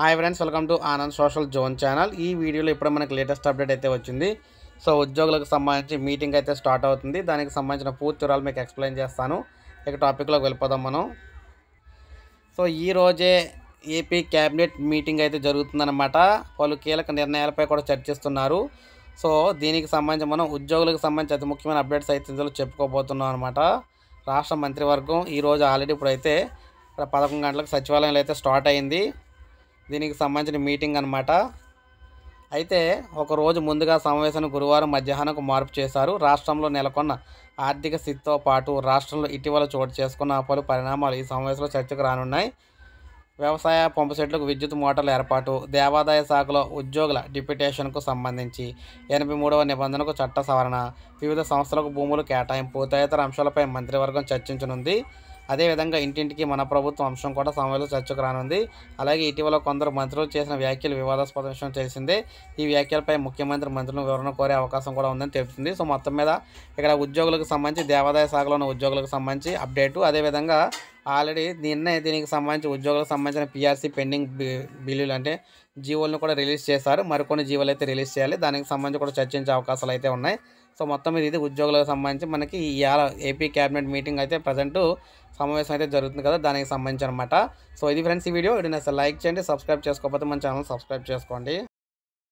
hi friends welcome to Anand social zone channel ఈ వీడియోలో ఇప్పుడు మనకి లేటెస్ట్ అప్డేట్ అయితే వచ్చింది సో ఉద్యోగులకు సంబంధించి మీటింగ్ అయితే స్టార్ట్ అవుతుంది దానికి సంబంధించిన పూర్తి వివరాలు మీకు ఎక్స్ప్లెయిన్ చేస్తాను ఇక టాపిక్లోకి వెళ్ళిపోదాం మనం సో ఈ రోజే ఏపీ క్యాబినెట్ మీటింగ్ అయితే జరుగుతుందన్నమాట పలు కీలక నిర్ణయాలపై కూడా చర్చిస్తున్నారు సో దీనికి సంబంధించి మనం ఉద్యోగులకు సంబంధించి అతి ముఖ్యమైన అప్డేట్స్ అయితే ఇందులో చెప్పుకోబోతున్నాం అనమాట రాష్ట్ర మంత్రివర్గం ఈరోజు ఆల్రెడీ ఇప్పుడైతే పదకొండు గంటలకు సచివాలయంలో అయితే స్టార్ట్ అయింది దీనికి సంబంధించిన మీటింగ్ అనమాట అయితే ఒక రోజు ముందుగా సమావేశాన్ని గురువారం మధ్యాహ్నంకు మార్పు చేశారు రాష్ట్రంలో నెలకొన్న ఆర్థిక స్థితితో పాటు రాష్ట్రంలో ఇటీవల చోటు చేసుకున్న పలు పరిణామాలు ఈ సమావేశంలో చర్చకు రానున్నాయి వ్యవసాయ పంపుసెట్లకు విద్యుత్ మోటార్ల ఏర్పాటు దేవాదాయ శాఖలో ఉద్యోగుల డిప్యుటేషన్కు సంబంధించి ఎనభై మూడవ నిబంధనకు చట్ట సవరణ వివిధ సంస్థలకు భూములు కేటాయింపు తదితర అంశాలపై మంత్రివర్గం చర్చించనుంది అదేవిధంగా ఇంటింటికి మన ప్రభుత్వం అంశం కూడా సమయంలో చర్చకు రానుంది అలాగే ఇటీవల కొందరు మంత్రులు చేసిన వ్యాఖ్యలు వివాదాస్పద విషయం తెలిసిందే ఈ వ్యాఖ్యలపై ముఖ్యమంత్రి మంత్రులను వివరణ కోరే అవకాశం కూడా ఉందని తెలుపుతుంది సో మొత్తం మీద ఇక్కడ ఉద్యోగులకు సంబంధించి దేవాదాయ శాఖలో ఉన్న ఉద్యోగులకు సంబంధించి అప్డేటు అదేవిధంగా ఆల్రెడీ నిన్న దీనికి సంబంధించి ఉద్యోగులకు సంబంధించిన పిఆర్సీ పెండింగ్ బిల్లులు అంటే జీవోలను కూడా రిలీజ్ చేశారు మరికొన్ని జీవోలు అయితే రిలీజ్ చేయాలి దానికి సంబంధించి కూడా చర్చించే అవకాశాలు అయితే ఉన్నాయి సో మొత్తం మీద ఇది ఉద్యోగులకు సంబంధించి మనకి ఇవాళ ఏపీ క్యాబినెట్ మీటింగ్ అయితే ప్రజెంట్ సమావేశం అయితే జరుగుతుంది కదా దానికి సంబంధించి అనమాట సో ఇది ఫ్రెండ్స్ ఈ వీడియో ఇది లైక్ చేయండి సబ్స్క్రైబ్ చేసుకోకపోతే మన ఛానల్ సబ్స్క్రైబ్ చేసుకోండి